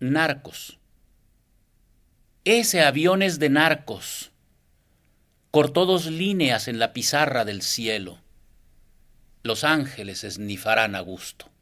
narcos. Ese avión es de narcos. Cortó dos líneas en la pizarra del cielo. Los ángeles esnifarán a gusto.